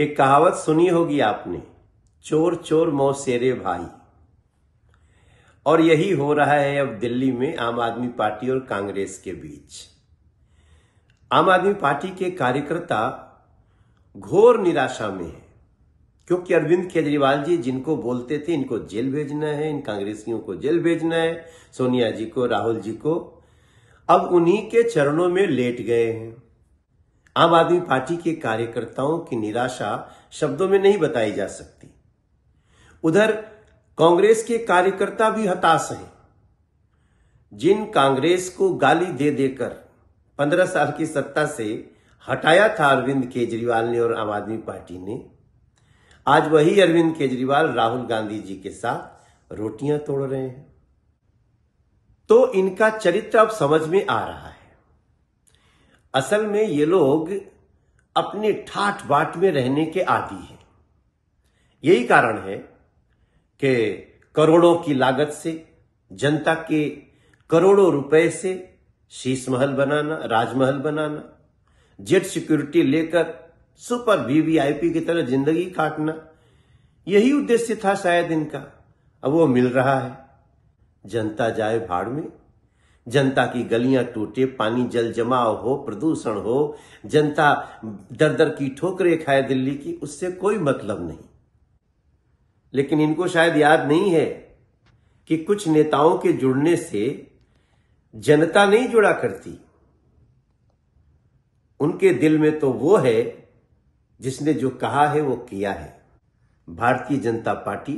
एक कहावत सुनी होगी आपने चोर चोर मौसेरे भाई और यही हो रहा है अब दिल्ली में आम आदमी पार्टी और कांग्रेस के बीच आम आदमी पार्टी के कार्यकर्ता घोर निराशा में है क्योंकि अरविंद केजरीवाल जी जिनको बोलते थे इनको जेल भेजना है इन कांग्रेसियों को जेल भेजना है सोनिया जी को राहुल जी को अब उन्हीं के चरणों में लेट गए हैं आम आदमी पार्टी के कार्यकर्ताओं की निराशा शब्दों में नहीं बताई जा सकती उधर कांग्रेस के कार्यकर्ता भी हताश हैं जिन कांग्रेस को गाली दे देकर पंद्रह साल की सत्ता से हटाया था अरविंद केजरीवाल ने और आम आदमी पार्टी ने आज वही अरविंद केजरीवाल राहुल गांधी जी के साथ रोटियां तोड़ रहे हैं तो इनका चरित्र अब समझ में आ रहा है असल में ये लोग अपने ठाठ बाट में रहने के आदि हैं यही कारण है कि करोड़ों की लागत से जनता के करोड़ों रुपए से शीश महल बनाना राजमहल बनाना जेट सिक्योरिटी लेकर सुपर वीवीआईपी की तरह जिंदगी काटना यही उद्देश्य था शायद इनका अब वो मिल रहा है जनता जाए भाड़ में जनता की गलियां टूटे पानी जल जमाव हो प्रदूषण हो जनता दर दर की ठोकरें खाए दिल्ली की उससे कोई मतलब नहीं लेकिन इनको शायद याद नहीं है कि कुछ नेताओं के जुड़ने से जनता नहीं जुड़ा करती उनके दिल में तो वो है जिसने जो कहा है वो किया है भारतीय जनता पार्टी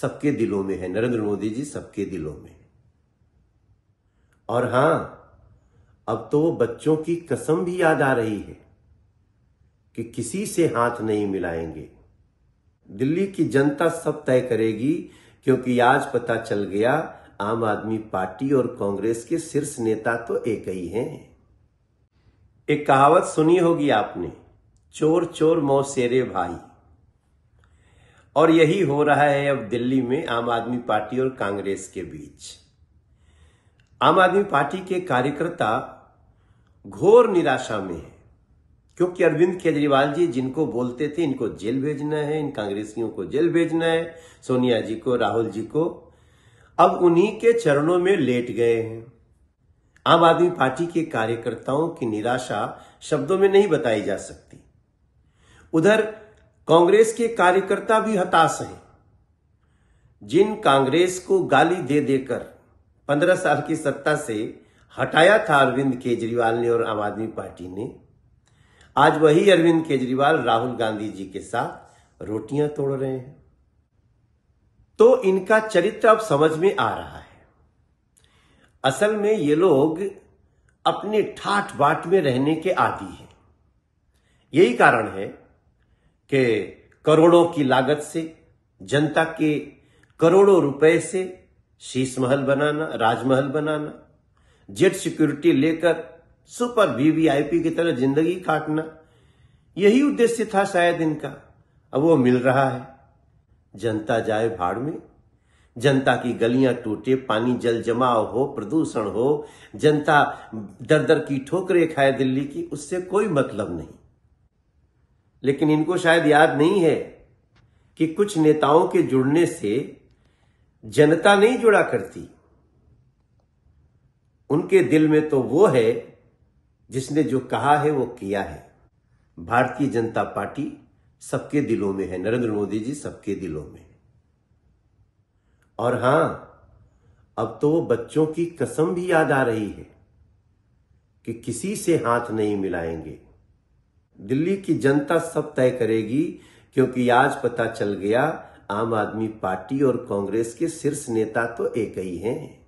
सबके दिलों में है नरेंद्र मोदी जी सबके दिलों में और हां अब तो वो बच्चों की कसम भी याद आ रही है कि किसी से हाथ नहीं मिलाएंगे दिल्ली की जनता सब तय करेगी क्योंकि आज पता चल गया आम आदमी पार्टी और कांग्रेस के शीर्ष नेता तो एक ही हैं एक कहावत सुनी होगी आपने चोर चोर मौसेरे भाई और यही हो रहा है अब दिल्ली में आम आदमी पार्टी और कांग्रेस के बीच आम आदमी पार्टी के कार्यकर्ता घोर निराशा में है क्योंकि अरविंद केजरीवाल जी जिनको बोलते थे इनको जेल भेजना है इन कांग्रेसियों को जेल भेजना है सोनिया जी को राहुल जी को अब उन्हीं के चरणों में लेट गए हैं आम आदमी पार्टी के कार्यकर्ताओं की निराशा शब्दों में नहीं बताई जा सकती उधर कांग्रेस के कार्यकर्ता भी हताश हैं जिन कांग्रेस को गाली दे देकर पंद्रह साल की सत्ता से हटाया था अरविंद केजरीवाल ने और आम आदमी पार्टी ने आज वही अरविंद केजरीवाल राहुल गांधी जी के साथ रोटियां तोड़ रहे हैं तो इनका चरित्र अब समझ में आ रहा है असल में ये लोग अपने ठाठ बाट में रहने के आदि हैं यही कारण है कि करोड़ों की लागत से जनता के करोड़ों रुपए से शीश महल बनाना राजमहल बनाना जेट सिक्योरिटी लेकर सुपर वीवीआईपी की तरह जिंदगी काटना यही उद्देश्य था शायद इनका अब वो मिल रहा है जनता जाए भाड़ में जनता की गलियां टूटे पानी जल जमाव हो प्रदूषण हो जनता दर दर की ठोकरें खाए दिल्ली की उससे कोई मतलब नहीं लेकिन इनको शायद याद नहीं है कि कुछ नेताओं के जुड़ने से जनता नहीं जुड़ा करती उनके दिल में तो वो है जिसने जो कहा है वो किया है भारतीय जनता पार्टी सबके दिलों में है नरेंद्र मोदी जी सबके दिलों में और हां अब तो वो बच्चों की कसम भी याद आ रही है कि किसी से हाथ नहीं मिलाएंगे दिल्ली की जनता सब तय करेगी क्योंकि आज पता चल गया आम आदमी पार्टी और कांग्रेस के शीर्ष नेता तो एक ही हैं